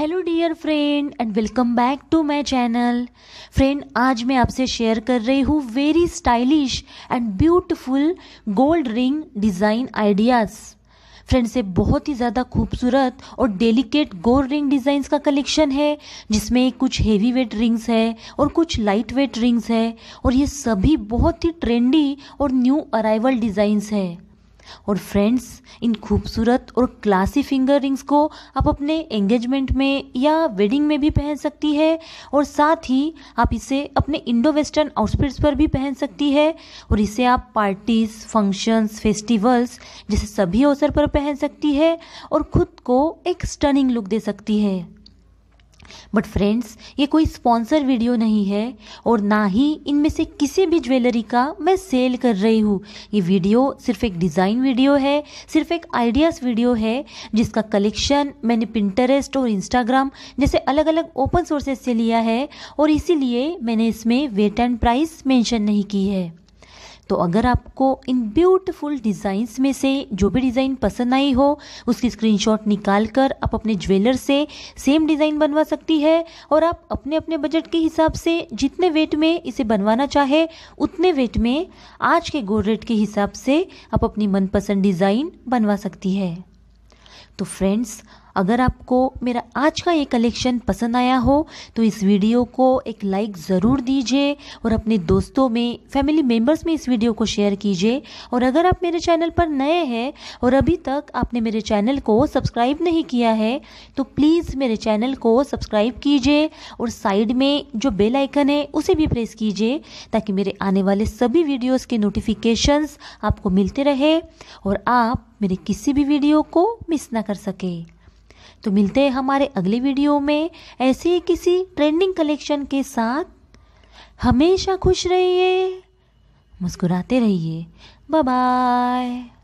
hello dear friend and welcome back to my channel friend आज मैं आपसे share कर रही हूँ very stylish and beautiful gold ring design ideas friend से बहुत ही ज़्यादा खूबसूरत और डेलिकेट गोल्ड रिंग डिज़ाइंस का कलेक्शन है जिसमें कुछ हेवी वेट रिंग्स है और कुछ लाइट वेट रिंग्स है और ये सभी बहुत ही ट्रेंडी और न्यू अराइवल डिज़ाइंस है और फ्रेंड्स इन खूबसूरत और क्लासी फिंगर रिंग्स को आप अपने एंगेजमेंट में या वेडिंग में भी पहन सकती है और साथ ही आप इसे अपने इंडो वेस्टर्न आउटफिट्स पर भी पहन सकती है और इसे आप पार्टीज फंक्शंस फेस्टिवल्स जैसे सभी अवसर पर पहन सकती है और खुद को एक स्टनिंग लुक दे सकती है बट फ्रेंड्स ये कोई स्पॉन्सर वीडियो नहीं है और ना ही इनमें से किसी भी ज्वेलरी का मैं सेल कर रही हूँ ये वीडियो सिर्फ एक डिज़ाइन वीडियो है सिर्फ एक आइडियाज़ वीडियो है जिसका कलेक्शन मैंने पिंटरेस्ट और इंस्टाग्राम जैसे अलग अलग ओपन सोर्सेज से लिया है और इसीलिए मैंने इसमें वेट एंड प्राइस मेंशन नहीं की है तो अगर आपको इन ब्यूटीफुल डिज़ाइंस में से जो भी डिज़ाइन पसंद आई हो उसकी स्क्रीनशॉट निकाल कर आप अपने ज्वेलर से सेम डिज़ाइन बनवा सकती है और आप अपने अपने बजट के हिसाब से जितने वेट में इसे बनवाना चाहे उतने वेट में आज के गोल्ड रेट के हिसाब से आप अपनी मनपसंद डिज़ाइन बनवा सकती है तो फ्रेंड्स अगर आपको मेरा आज का ये कलेक्शन पसंद आया हो तो इस वीडियो को एक लाइक ज़रूर दीजिए और अपने दोस्तों में फैमिली मेम्बर्स में इस वीडियो को शेयर कीजिए और अगर आप मेरे चैनल पर नए हैं और अभी तक आपने मेरे चैनल को सब्सक्राइब नहीं किया है तो प्लीज़ मेरे चैनल को सब्सक्राइब कीजिए और साइड में जो बेल आइकन है उसे भी प्रेस कीजिए ताकि मेरे आने वाले सभी वीडियोज़ के नोटिफिकेशंस आपको मिलते रहे और आप मेरे किसी भी वीडियो को मिस ना कर सकें तो मिलते हैं हमारे अगले वीडियो में ऐसे ही किसी ट्रेंडिंग कलेक्शन के साथ हमेशा खुश रहिए मुस्कुराते रहिए बाय